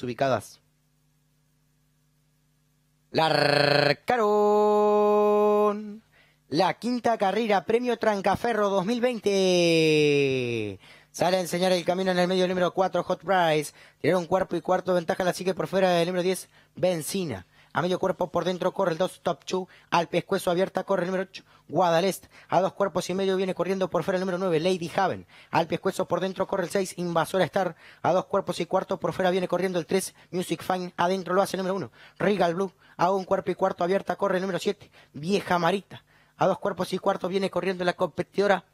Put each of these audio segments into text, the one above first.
ubicadas. Larcaron la quinta carrera, Premio Trancaferro 2020. Sale a enseñar el camino en el medio número 4, Hot Price. tiene un cuerpo y cuarto ventaja, la sigue por fuera del número 10, Benzina. A medio cuerpo por dentro corre el 2 Top 2. Al pescuezo abierta corre el número 8 Guadalest. A dos cuerpos y medio viene corriendo por fuera el número 9 Lady Haven. Al pescuezo por dentro corre el 6 Invasora Star. A dos cuerpos y cuarto por fuera viene corriendo el 3 Music Fine. Adentro lo hace el número 1 Regal Blue. A un cuerpo y cuarto abierta corre el número 7 Vieja Marita. A dos cuerpos y cuarto viene corriendo la competidora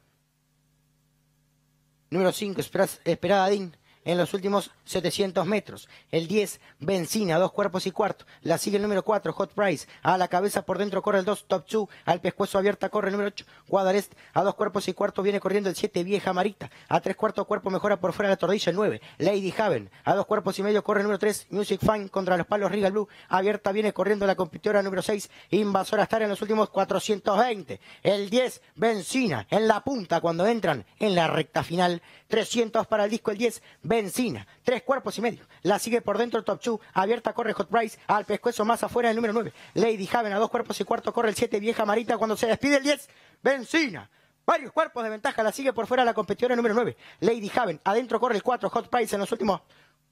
número 5 Esperada Dean en los últimos 700 metros. El 10, Benzina, dos cuerpos y cuarto. La sigue el número 4, Hot Price. A la cabeza por dentro corre el 2, Top 2. Al pescuezo abierta corre el número 8, Guadalest... A dos cuerpos y cuarto viene corriendo el 7, Vieja Marita. A tres cuartos cuerpo mejora por fuera la tordilla el 9, Lady Haven. A dos cuerpos y medio corre el número 3, Music Fan contra los palos Riga Blue. Abierta viene corriendo la competidora número 6, Invasora Star en los últimos 420. El 10, Benzina en la punta cuando entran en la recta final. 300 para el disco el 10, Benzina, tres cuerpos y medio. La sigue por dentro el Top Chu. Abierta corre Hot Price. Al pescuezo más afuera el número 9. Lady Haven a dos cuerpos y cuarto corre el 7. Vieja Marita cuando se despide el 10. Benzina. Varios cuerpos de ventaja. La sigue por fuera la competidora número 9. Lady Haven. Adentro corre el 4. Hot Price en los últimos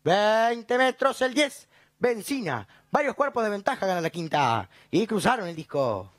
20 metros el 10. Benzina. Varios cuerpos de ventaja gana la quinta. Y cruzaron el disco.